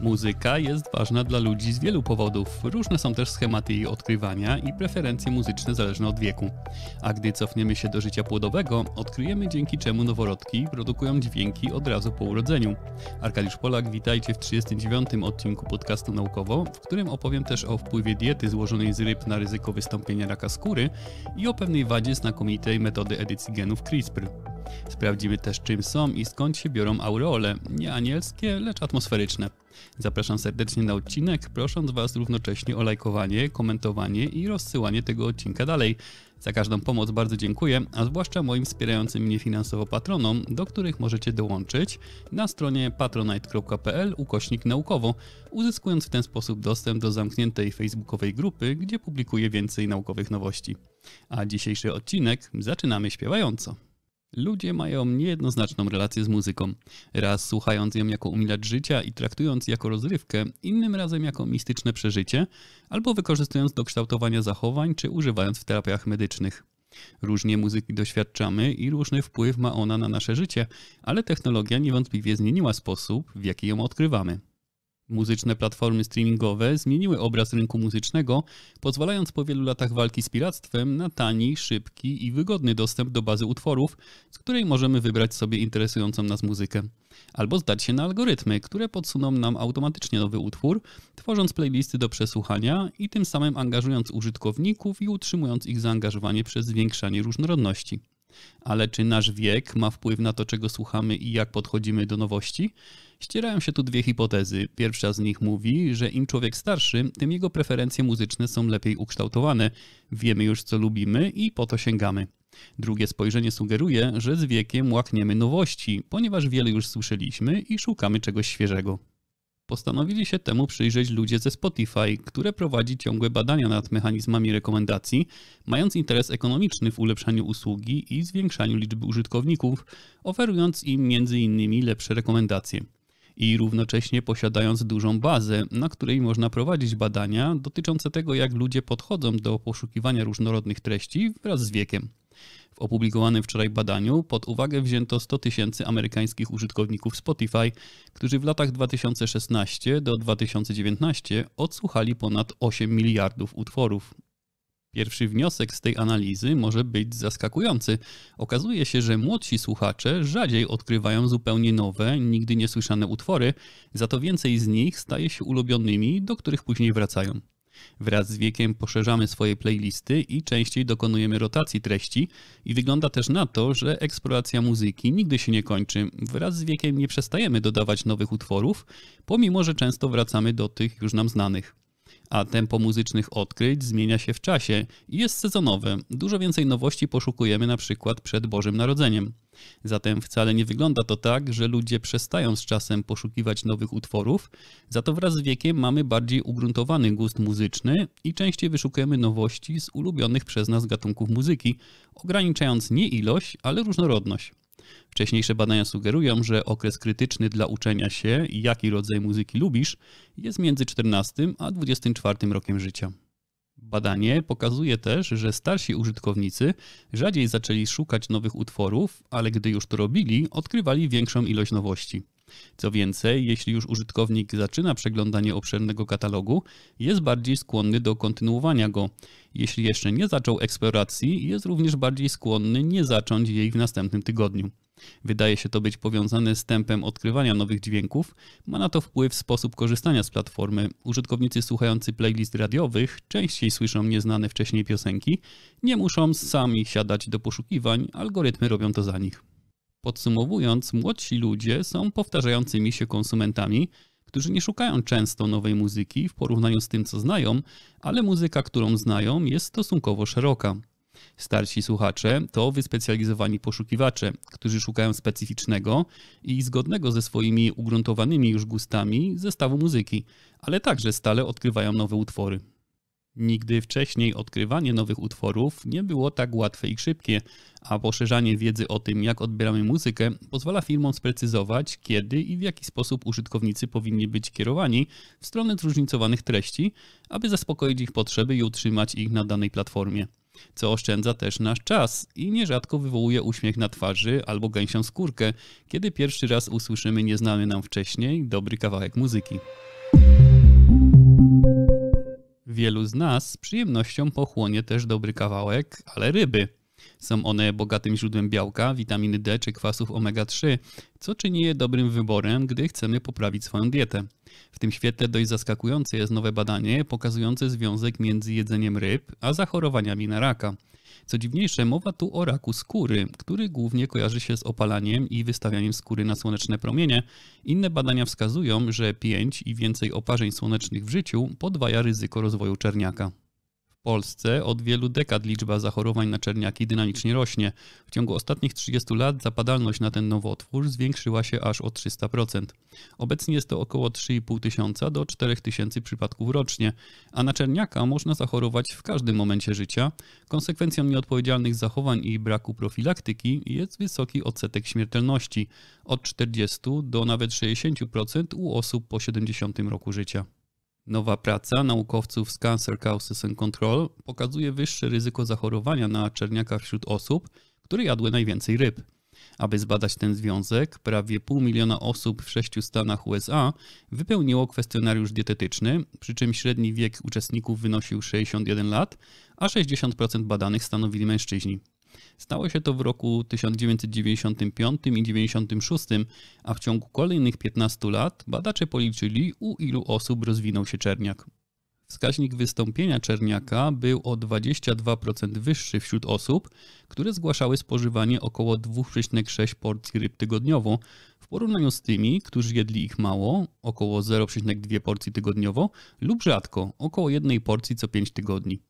Muzyka jest ważna dla ludzi z wielu powodów. Różne są też schematy jej odkrywania i preferencje muzyczne zależne od wieku. A gdy cofniemy się do życia płodowego, odkryjemy dzięki czemu noworodki produkują dźwięki od razu po urodzeniu. Arkadiusz Polak, witajcie w 39. odcinku podcastu Naukowo, w którym opowiem też o wpływie diety złożonej z ryb na ryzyko wystąpienia raka skóry i o pewnej wadzie znakomitej metody edycji genów CRISPR. Sprawdzimy też czym są i skąd się biorą aureole, nie anielskie, lecz atmosferyczne. Zapraszam serdecznie na odcinek, prosząc Was równocześnie o lajkowanie, komentowanie i rozsyłanie tego odcinka dalej. Za każdą pomoc bardzo dziękuję, a zwłaszcza moim wspierającym mnie finansowo patronom, do których możecie dołączyć na stronie patronite.pl ukośnik naukowo, uzyskując w ten sposób dostęp do zamkniętej facebookowej grupy, gdzie publikuję więcej naukowych nowości. A dzisiejszy odcinek zaczynamy śpiewająco. Ludzie mają niejednoznaczną relację z muzyką. Raz słuchając ją jako umilacz życia i traktując jako rozrywkę, innym razem jako mistyczne przeżycie, albo wykorzystując do kształtowania zachowań czy używając w terapiach medycznych. Różnie muzyki doświadczamy i różny wpływ ma ona na nasze życie, ale technologia niewątpliwie zmieniła sposób, w jaki ją odkrywamy. Muzyczne platformy streamingowe zmieniły obraz rynku muzycznego, pozwalając po wielu latach walki z piractwem na tani, szybki i wygodny dostęp do bazy utworów, z której możemy wybrać sobie interesującą nas muzykę. Albo zdać się na algorytmy, które podsuną nam automatycznie nowy utwór, tworząc playlisty do przesłuchania i tym samym angażując użytkowników i utrzymując ich zaangażowanie przez zwiększanie różnorodności ale czy nasz wiek ma wpływ na to, czego słuchamy i jak podchodzimy do nowości? Ścierają się tu dwie hipotezy. Pierwsza z nich mówi, że im człowiek starszy, tym jego preferencje muzyczne są lepiej ukształtowane. Wiemy już, co lubimy i po to sięgamy. Drugie spojrzenie sugeruje, że z wiekiem łakniemy nowości, ponieważ wiele już słyszeliśmy i szukamy czegoś świeżego. Postanowili się temu przyjrzeć ludzie ze Spotify, które prowadzi ciągłe badania nad mechanizmami rekomendacji, mając interes ekonomiczny w ulepszaniu usługi i zwiększaniu liczby użytkowników, oferując im m.in. lepsze rekomendacje. I równocześnie posiadając dużą bazę, na której można prowadzić badania dotyczące tego, jak ludzie podchodzą do poszukiwania różnorodnych treści wraz z wiekiem. W opublikowanym wczoraj badaniu pod uwagę wzięto 100 tysięcy amerykańskich użytkowników Spotify, którzy w latach 2016 do 2019 odsłuchali ponad 8 miliardów utworów. Pierwszy wniosek z tej analizy może być zaskakujący. Okazuje się, że młodsi słuchacze rzadziej odkrywają zupełnie nowe, nigdy niesłyszane utwory, za to więcej z nich staje się ulubionymi, do których później wracają. Wraz z wiekiem poszerzamy swoje playlisty i częściej dokonujemy rotacji treści i wygląda też na to, że eksploracja muzyki nigdy się nie kończy. Wraz z wiekiem nie przestajemy dodawać nowych utworów, pomimo że często wracamy do tych już nam znanych a tempo muzycznych odkryć zmienia się w czasie i jest sezonowe. Dużo więcej nowości poszukujemy na przykład przed Bożym Narodzeniem. Zatem wcale nie wygląda to tak, że ludzie przestają z czasem poszukiwać nowych utworów, za to wraz z wiekiem mamy bardziej ugruntowany gust muzyczny i częściej wyszukujemy nowości z ulubionych przez nas gatunków muzyki, ograniczając nie ilość, ale różnorodność. Wcześniejsze badania sugerują, że okres krytyczny dla uczenia się, jaki rodzaj muzyki lubisz, jest między 14 a 24 rokiem życia. Badanie pokazuje też, że starsi użytkownicy rzadziej zaczęli szukać nowych utworów, ale gdy już to robili, odkrywali większą ilość nowości. Co więcej, jeśli już użytkownik zaczyna przeglądanie obszernego katalogu, jest bardziej skłonny do kontynuowania go. Jeśli jeszcze nie zaczął eksploracji, jest również bardziej skłonny nie zacząć jej w następnym tygodniu. Wydaje się to być powiązane z tempem odkrywania nowych dźwięków. Ma na to wpływ sposób korzystania z platformy. Użytkownicy słuchający playlist radiowych częściej słyszą nieznane wcześniej piosenki, nie muszą sami siadać do poszukiwań, algorytmy robią to za nich. Podsumowując, młodsi ludzie są powtarzającymi się konsumentami, którzy nie szukają często nowej muzyki w porównaniu z tym, co znają, ale muzyka, którą znają, jest stosunkowo szeroka starsi słuchacze, to wyspecjalizowani poszukiwacze, którzy szukają specyficznego i zgodnego ze swoimi ugruntowanymi już gustami zestawu muzyki, ale także stale odkrywają nowe utwory. Nigdy wcześniej odkrywanie nowych utworów nie było tak łatwe i szybkie, a poszerzanie wiedzy o tym, jak odbieramy muzykę, pozwala firmom sprecyzować, kiedy i w jaki sposób użytkownicy powinni być kierowani w stronę zróżnicowanych treści, aby zaspokoić ich potrzeby i utrzymać ich na danej platformie co oszczędza też nasz czas i nierzadko wywołuje uśmiech na twarzy albo gęsią skórkę, kiedy pierwszy raz usłyszymy nieznany nam wcześniej dobry kawałek muzyki. Wielu z nas z przyjemnością pochłonie też dobry kawałek, ale ryby – są one bogatym źródłem białka, witaminy D czy kwasów omega-3, co czyni je dobrym wyborem, gdy chcemy poprawić swoją dietę. W tym świetle dość zaskakujące jest nowe badanie pokazujące związek między jedzeniem ryb a zachorowaniami na raka. Co dziwniejsze, mowa tu o raku skóry, który głównie kojarzy się z opalaniem i wystawianiem skóry na słoneczne promienie. Inne badania wskazują, że 5 i więcej oparzeń słonecznych w życiu podwaja ryzyko rozwoju czerniaka. Polsce od wielu dekad liczba zachorowań na czerniaki dynamicznie rośnie. W ciągu ostatnich 30 lat zapadalność na ten nowotwór zwiększyła się aż o 300%. Obecnie jest to około 3,5 tysiąca do 4 tysięcy przypadków rocznie, a na czerniaka można zachorować w każdym momencie życia. Konsekwencją nieodpowiedzialnych zachowań i braku profilaktyki jest wysoki odsetek śmiertelności od 40 do nawet 60% u osób po 70 roku życia. Nowa praca naukowców z Cancer Causes and Control pokazuje wyższe ryzyko zachorowania na czerniaka wśród osób, które jadły najwięcej ryb. Aby zbadać ten związek, prawie pół miliona osób w sześciu stanach USA wypełniło kwestionariusz dietetyczny, przy czym średni wiek uczestników wynosił 61 lat, a 60% badanych stanowili mężczyźni. Stało się to w roku 1995 i 1996, a w ciągu kolejnych 15 lat badacze policzyli, u ilu osób rozwinął się czerniak. Wskaźnik wystąpienia czerniaka był o 22% wyższy wśród osób, które zgłaszały spożywanie około 2,6 porcji ryb tygodniowo, w porównaniu z tymi, którzy jedli ich mało, około 0,2 porcji tygodniowo, lub rzadko, około jednej porcji co 5 tygodni.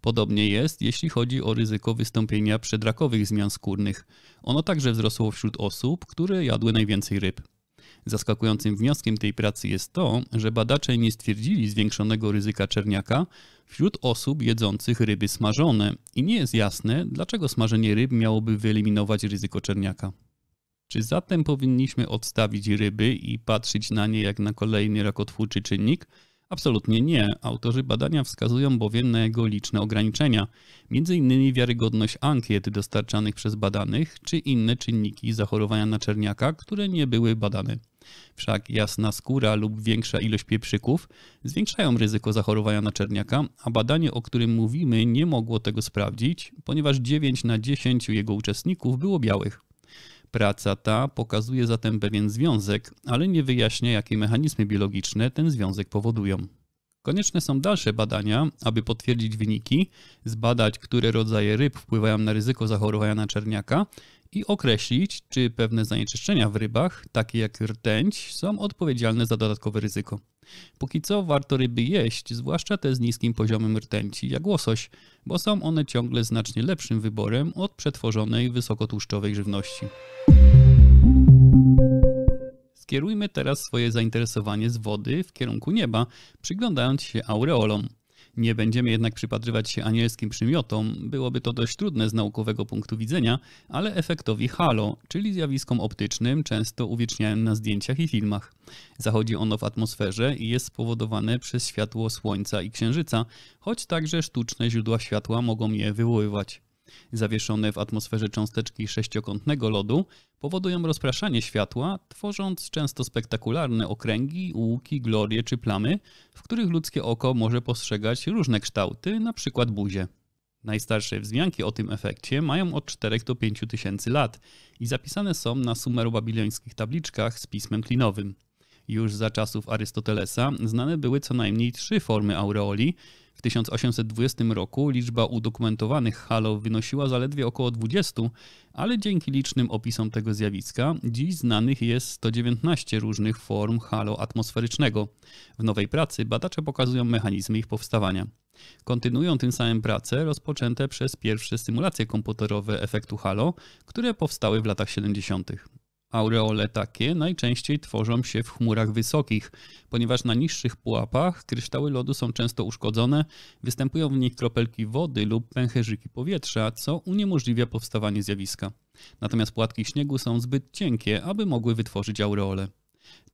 Podobnie jest, jeśli chodzi o ryzyko wystąpienia przedrakowych zmian skórnych. Ono także wzrosło wśród osób, które jadły najwięcej ryb. Zaskakującym wnioskiem tej pracy jest to, że badacze nie stwierdzili zwiększonego ryzyka czerniaka wśród osób jedzących ryby smażone i nie jest jasne, dlaczego smażenie ryb miałoby wyeliminować ryzyko czerniaka. Czy zatem powinniśmy odstawić ryby i patrzeć na nie jak na kolejny rakotwórczy czynnik, Absolutnie nie. Autorzy badania wskazują bowiem na jego liczne ograniczenia, m.in. wiarygodność ankiet dostarczanych przez badanych, czy inne czynniki zachorowania na czerniaka, które nie były badane. Wszak jasna skóra lub większa ilość pieprzyków zwiększają ryzyko zachorowania na czerniaka, a badanie, o którym mówimy, nie mogło tego sprawdzić, ponieważ 9 na 10 jego uczestników było białych. Praca ta pokazuje zatem pewien związek, ale nie wyjaśnia, jakie mechanizmy biologiczne ten związek powodują. Konieczne są dalsze badania, aby potwierdzić wyniki, zbadać, które rodzaje ryb wpływają na ryzyko zachorowania na czerniaka i określić, czy pewne zanieczyszczenia w rybach, takie jak rtęć, są odpowiedzialne za dodatkowe ryzyko. Póki co warto ryby jeść, zwłaszcza te z niskim poziomem rtęci, jak łosoś, bo są one ciągle znacznie lepszym wyborem od przetworzonej wysokotłuszczowej żywności. Skierujmy teraz swoje zainteresowanie z wody w kierunku nieba, przyglądając się aureolom nie będziemy jednak przypatrywać się anielskim przymiotom, byłoby to dość trudne z naukowego punktu widzenia, ale efektowi halo, czyli zjawiskom optycznym, często uwiecznianym na zdjęciach i filmach. Zachodzi ono w atmosferze i jest spowodowane przez światło Słońca i Księżyca, choć także sztuczne źródła światła mogą je wywoływać. Zawieszone w atmosferze cząsteczki sześciokątnego lodu powodują rozpraszanie światła, tworząc często spektakularne okręgi, łuki, glorie czy plamy, w których ludzkie oko może postrzegać różne kształty, np. buzie. Najstarsze wzmianki o tym efekcie mają od 4 do 5 tysięcy lat i zapisane są na sumerobabilońskich tabliczkach z pismem klinowym. Już za czasów Arystotelesa znane były co najmniej trzy formy aureoli, w 1820 roku liczba udokumentowanych halo wynosiła zaledwie około 20, ale dzięki licznym opisom tego zjawiska dziś znanych jest 119 różnych form halo atmosferycznego. W nowej pracy badacze pokazują mechanizmy ich powstawania. Kontynuują tym samym prace rozpoczęte przez pierwsze symulacje komputerowe efektu halo, które powstały w latach 70. Aureole takie najczęściej tworzą się w chmurach wysokich, ponieważ na niższych pułapach kryształy lodu są często uszkodzone, występują w nich kropelki wody lub pęcherzyki powietrza, co uniemożliwia powstawanie zjawiska. Natomiast płatki śniegu są zbyt cienkie, aby mogły wytworzyć aureole.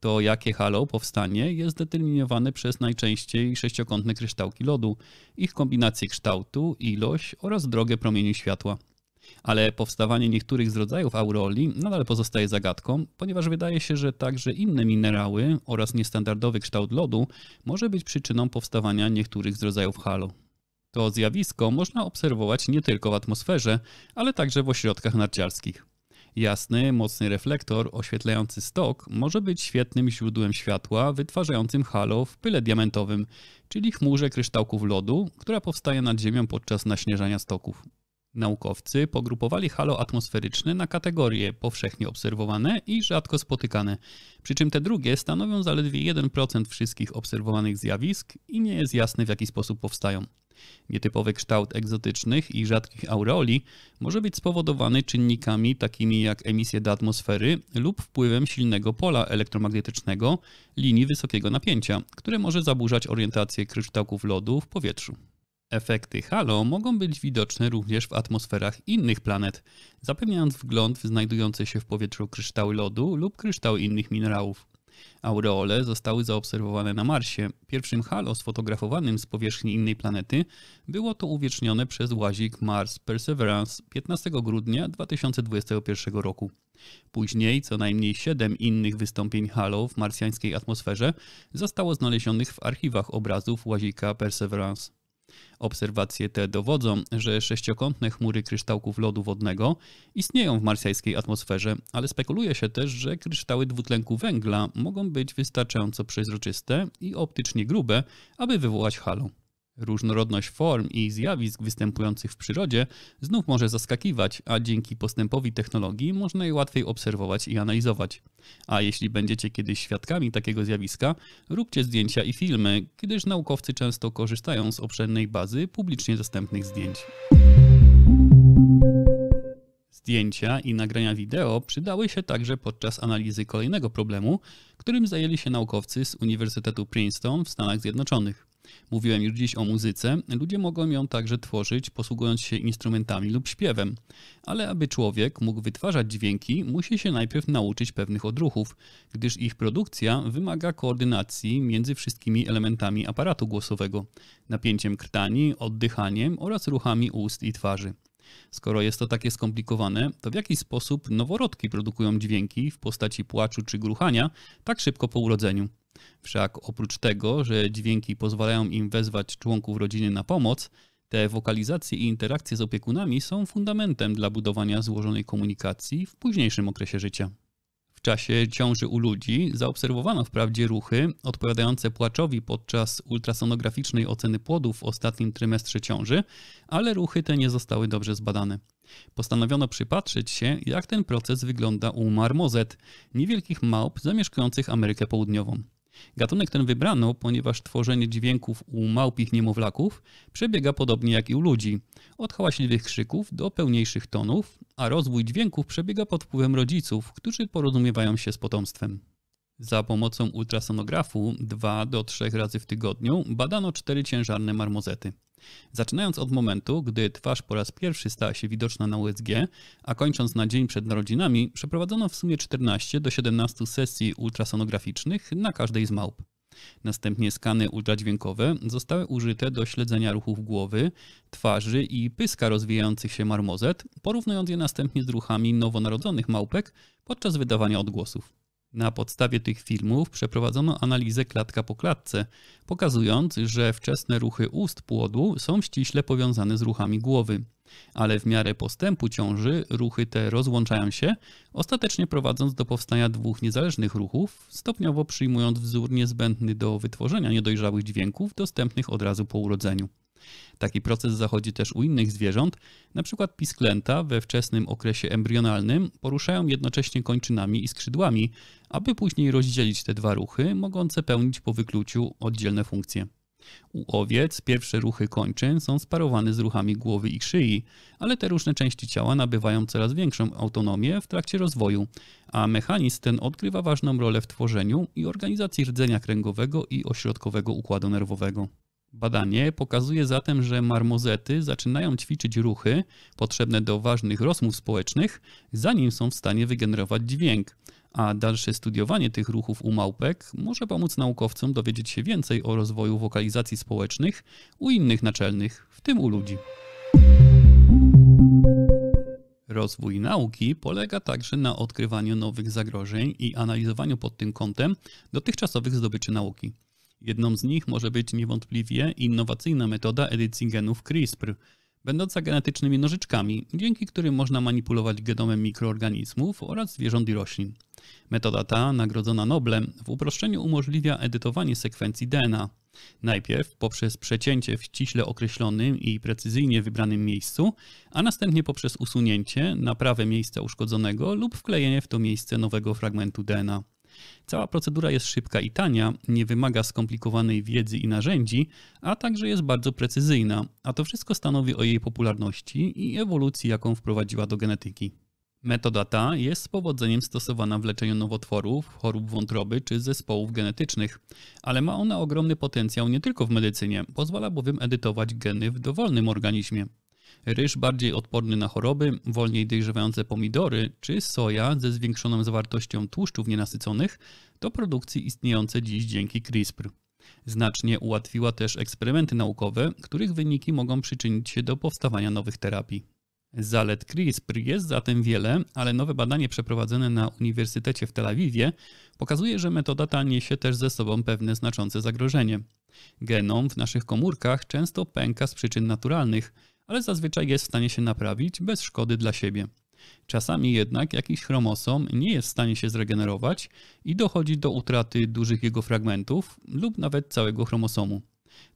To jakie halo powstanie jest determinowane przez najczęściej sześciokątne kryształki lodu, ich kombinację kształtu, ilość oraz drogę promieni światła ale powstawanie niektórych z rodzajów auroli nadal pozostaje zagadką, ponieważ wydaje się, że także inne minerały oraz niestandardowy kształt lodu może być przyczyną powstawania niektórych z rodzajów halo. To zjawisko można obserwować nie tylko w atmosferze, ale także w ośrodkach narciarskich. Jasny, mocny reflektor oświetlający stok może być świetnym źródłem światła wytwarzającym halo w pyle diamentowym, czyli chmurze kryształków lodu, która powstaje nad ziemią podczas naśnieżania stoków. Naukowcy pogrupowali halo atmosferyczne na kategorie powszechnie obserwowane i rzadko spotykane, przy czym te drugie stanowią zaledwie 1% wszystkich obserwowanych zjawisk i nie jest jasne w jaki sposób powstają. Nietypowy kształt egzotycznych i rzadkich aureoli może być spowodowany czynnikami takimi jak emisje do atmosfery lub wpływem silnego pola elektromagnetycznego linii wysokiego napięcia, które może zaburzać orientację kryształków lodu w powietrzu. Efekty halo mogą być widoczne również w atmosferach innych planet, zapewniając wgląd w znajdujące się w powietrzu kryształy lodu lub kryształ innych minerałów. Aureole zostały zaobserwowane na Marsie. Pierwszym halo sfotografowanym z powierzchni innej planety było to uwiecznione przez łazik Mars Perseverance 15 grudnia 2021 roku. Później co najmniej 7 innych wystąpień halo w marsjańskiej atmosferze zostało znalezionych w archiwach obrazów łazika Perseverance. Obserwacje te dowodzą, że sześciokątne chmury kryształków lodu wodnego istnieją w marsjańskiej atmosferze, ale spekuluje się też, że kryształy dwutlenku węgla mogą być wystarczająco przezroczyste i optycznie grube, aby wywołać halo. Różnorodność form i zjawisk występujących w przyrodzie znów może zaskakiwać, a dzięki postępowi technologii można je łatwiej obserwować i analizować. A jeśli będziecie kiedyś świadkami takiego zjawiska, róbcie zdjęcia i filmy, gdyż naukowcy często korzystają z obszernej bazy publicznie dostępnych zdjęć. Zdjęcia i nagrania wideo przydały się także podczas analizy kolejnego problemu, którym zajęli się naukowcy z Uniwersytetu Princeton w Stanach Zjednoczonych mówiłem już dziś o muzyce, ludzie mogą ją także tworzyć, posługując się instrumentami lub śpiewem. Ale aby człowiek mógł wytwarzać dźwięki, musi się najpierw nauczyć pewnych odruchów, gdyż ich produkcja wymaga koordynacji między wszystkimi elementami aparatu głosowego, napięciem krtani, oddychaniem oraz ruchami ust i twarzy. Skoro jest to takie skomplikowane, to w jaki sposób noworodki produkują dźwięki w postaci płaczu czy gruchania tak szybko po urodzeniu? Wszak oprócz tego, że dźwięki pozwalają im wezwać członków rodziny na pomoc, te wokalizacje i interakcje z opiekunami są fundamentem dla budowania złożonej komunikacji w późniejszym okresie życia. W czasie ciąży u ludzi zaobserwowano wprawdzie ruchy odpowiadające płaczowi podczas ultrasonograficznej oceny płodu w ostatnim trymestrze ciąży, ale ruchy te nie zostały dobrze zbadane. Postanowiono przypatrzyć się, jak ten proces wygląda u marmozet, niewielkich małp zamieszkujących Amerykę Południową. Gatunek ten wybrano, ponieważ tworzenie dźwięków u małpich niemowlaków przebiega podobnie jak i u ludzi, od hałaśliwych krzyków do pełniejszych tonów, a rozwój dźwięków przebiega pod wpływem rodziców, którzy porozumiewają się z potomstwem. Za pomocą ultrasonografu 2 do 3 razy w tygodniu badano cztery ciężarne marmozety. Zaczynając od momentu, gdy twarz po raz pierwszy stała się widoczna na USG, a kończąc na dzień przed narodzinami, przeprowadzono w sumie 14 do 17 sesji ultrasonograficznych na każdej z małp. Następnie skany ultradźwiękowe zostały użyte do śledzenia ruchów głowy, twarzy i pyska rozwijających się marmozet, porównując je następnie z ruchami nowonarodzonych małpek podczas wydawania odgłosów. Na podstawie tych filmów przeprowadzono analizę klatka po klatce, pokazując, że wczesne ruchy ust płodu są ściśle powiązane z ruchami głowy. Ale w miarę postępu ciąży ruchy te rozłączają się, ostatecznie prowadząc do powstania dwóch niezależnych ruchów, stopniowo przyjmując wzór niezbędny do wytworzenia niedojrzałych dźwięków dostępnych od razu po urodzeniu. Taki proces zachodzi też u innych zwierząt, np. pisklęta we wczesnym okresie embrionalnym poruszają jednocześnie kończynami i skrzydłami, aby później rozdzielić te dwa ruchy, mogące pełnić po wykluciu oddzielne funkcje. U owiec pierwsze ruchy kończyn są sparowane z ruchami głowy i szyi, ale te różne części ciała nabywają coraz większą autonomię w trakcie rozwoju, a mechanizm ten odgrywa ważną rolę w tworzeniu i organizacji rdzenia kręgowego i ośrodkowego układu nerwowego. Badanie pokazuje zatem, że marmozety zaczynają ćwiczyć ruchy potrzebne do ważnych rozmów społecznych, zanim są w stanie wygenerować dźwięk, a dalsze studiowanie tych ruchów u małpek może pomóc naukowcom dowiedzieć się więcej o rozwoju wokalizacji społecznych u innych naczelnych, w tym u ludzi. Rozwój nauki polega także na odkrywaniu nowych zagrożeń i analizowaniu pod tym kątem dotychczasowych zdobyczy nauki. Jedną z nich może być niewątpliwie innowacyjna metoda edycji genów CRISPR, będąca genetycznymi nożyczkami, dzięki którym można manipulować genomem mikroorganizmów oraz zwierząt i roślin. Metoda ta, nagrodzona Noblem, w uproszczeniu umożliwia edytowanie sekwencji DNA. Najpierw poprzez przecięcie w ściśle określonym i precyzyjnie wybranym miejscu, a następnie poprzez usunięcie, naprawę miejsca uszkodzonego lub wklejenie w to miejsce nowego fragmentu DNA. Cała procedura jest szybka i tania, nie wymaga skomplikowanej wiedzy i narzędzi, a także jest bardzo precyzyjna, a to wszystko stanowi o jej popularności i ewolucji, jaką wprowadziła do genetyki. Metoda ta jest z powodzeniem stosowana w leczeniu nowotworów, chorób wątroby czy zespołów genetycznych, ale ma ona ogromny potencjał nie tylko w medycynie, pozwala bowiem edytować geny w dowolnym organizmie ryż bardziej odporny na choroby, wolniej dojrzewające pomidory czy soja ze zwiększoną zawartością tłuszczów nienasyconych to produkcje istniejące dziś dzięki CRISPR. Znacznie ułatwiła też eksperymenty naukowe, których wyniki mogą przyczynić się do powstawania nowych terapii. Zalet CRISPR jest zatem wiele, ale nowe badanie przeprowadzone na Uniwersytecie w Tel Awiwie pokazuje, że metoda ta niesie też ze sobą pewne znaczące zagrożenie. Genom w naszych komórkach często pęka z przyczyn naturalnych, ale zazwyczaj jest w stanie się naprawić bez szkody dla siebie. Czasami jednak jakiś chromosom nie jest w stanie się zregenerować i dochodzi do utraty dużych jego fragmentów lub nawet całego chromosomu.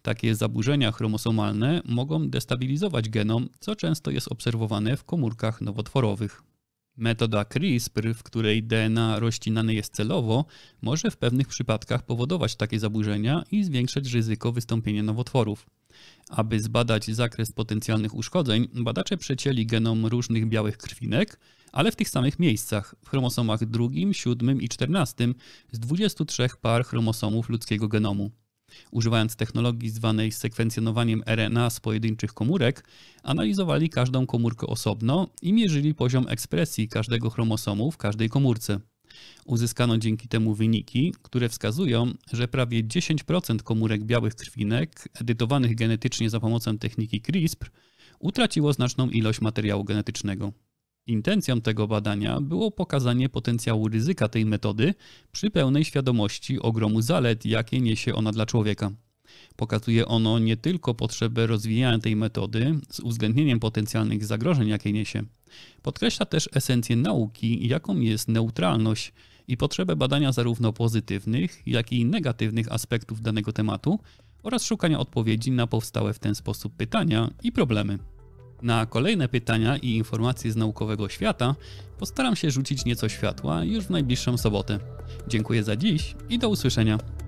Takie zaburzenia chromosomalne mogą destabilizować genom, co często jest obserwowane w komórkach nowotworowych. Metoda CRISPR, w której DNA roślinane jest celowo, może w pewnych przypadkach powodować takie zaburzenia i zwiększać ryzyko wystąpienia nowotworów. Aby zbadać zakres potencjalnych uszkodzeń, badacze przecięli genom różnych białych krwinek, ale w tych samych miejscach, w chromosomach 2, 7 i 14 z 23 par chromosomów ludzkiego genomu. Używając technologii zwanej sekwencjonowaniem RNA z pojedynczych komórek, analizowali każdą komórkę osobno i mierzyli poziom ekspresji każdego chromosomu w każdej komórce. Uzyskano dzięki temu wyniki, które wskazują, że prawie 10% komórek białych krwinek edytowanych genetycznie za pomocą techniki CRISPR utraciło znaczną ilość materiału genetycznego. Intencją tego badania było pokazanie potencjału ryzyka tej metody przy pełnej świadomości ogromu zalet, jakie niesie ona dla człowieka. Pokazuje ono nie tylko potrzebę rozwijania tej metody z uwzględnieniem potencjalnych zagrożeń, jakie niesie, podkreśla też esencję nauki, jaką jest neutralność i potrzebę badania zarówno pozytywnych, jak i negatywnych aspektów danego tematu oraz szukania odpowiedzi na powstałe w ten sposób pytania i problemy. Na kolejne pytania i informacje z naukowego świata postaram się rzucić nieco światła już w najbliższą sobotę. Dziękuję za dziś i do usłyszenia.